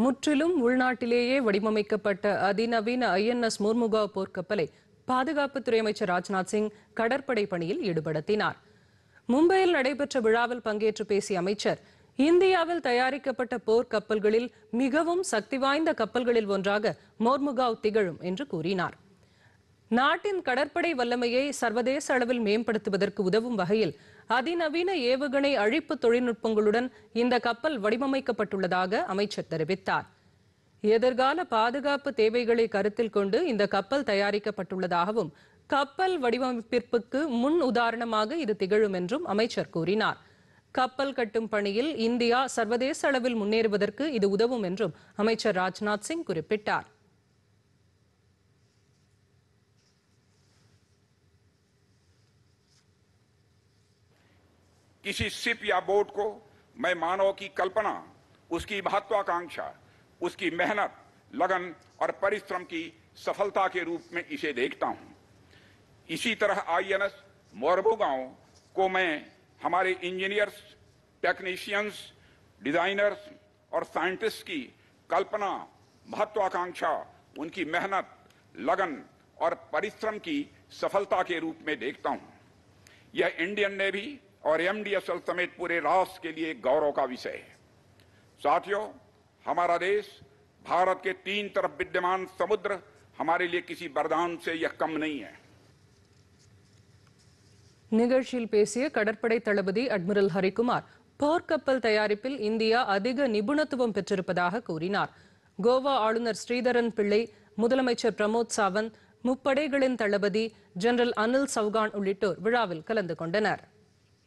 முற்றிலும் உள்நாட்டிலேயே வடிவமைக்கப்பட்ட அதிநவீன ஐஎன்எஸ் முர்முகா போர்க்கப்பலை பாதுகாப்புத்துறை அமைச்சர் ராஜ்நாத் சிங் கடற்படை பணியில் ஈடுபடுத்தினார் மும்பையில் நடைபெற்ற விழாவில் பங்கேற்று பேசிய அமைச்சர் இந்தியாவில் தயாரிக்கப்பட்ட போர்க்கப்பல்களில் மிகவும் சக்தி வாய்ந்த கப்பல்களில் ஒன்றாக மோர்முகாவ் திகழும் என்று கூறினார் நாட்டின் கடற்படை வல்லமையை சர்வதேச அளவில் மேம்படுத்துவதற்கு உதவும் வகையில் அதிநவீன ஏவுகணை அழிப்பு தொழில்நுட்பங்களுடன் இந்த கப்பல் வடிவமைக்கப்பட்டுள்ளதாக அமைச்சர் தெரிவித்தார் எதிர்கால பாதுகாப்பு தேவைகளை கருத்தில் கொண்டு இந்த கப்பல் தயாரிக்கப்பட்டுள்ளதாகவும் கப்பல் வடிவமைப்பிற்கு முன் உதாரணமாக இது திகழும் என்றும் அமைச்சர் கூறினார் கப்பல் கட்டும் பணியில் இந்தியா சர்வதேச அளவில் முன்னேறுவதற்கு இது உதவும் என்றும் அமைச்சர் ராஜ்நாத் சிங் குறிப்பிட்டார் किसी शिप या बोट को मैं मानव की कल्पना उसकी महत्वाकांक्षा उसकी मेहनत लगन और परिश्रम की सफलता के रूप में इसे देखता हूँ इसी तरह आई एन एस मोरबो गांव को मैं हमारे इंजीनियर्स टेक्नीशियंस डिजाइनर्स और साइंटिस्ट की कल्पना महत्वाकांक्षा उनकी मेहनत लगन और परिश्रम की सफलता के रूप में देखता हूँ यह इंडियन नेवी और एमडीएसएल समेत पूरे राष्ट्र के लिए गौरव का विषय है साथियों हमारा देश भारत के तीन तरफ विद्यमान समुद्र हमारे लिए किसी वरदान से यह कम नहीं है நிகழ்ச்சியில் பேசிய கடற்படை தளபதி அட்மிரல் ஹரிகுமார் போர்க்கப்பல் தயாரிப்பில் இந்தியா அதிக நிபுணத்துவம் பெற்றிருப்பதாக கூறினார் கோவா ஆளுநர் ஸ்ரீதரன் பிள்ளை முதலமைச்சர் பிரமோத் சாவந்த் முப்படைகளின் தளபதி ஜெனரல் அனில் சவுகான் உள்ளிட்டோர் விழாவில் கலந்து கொண்டனர்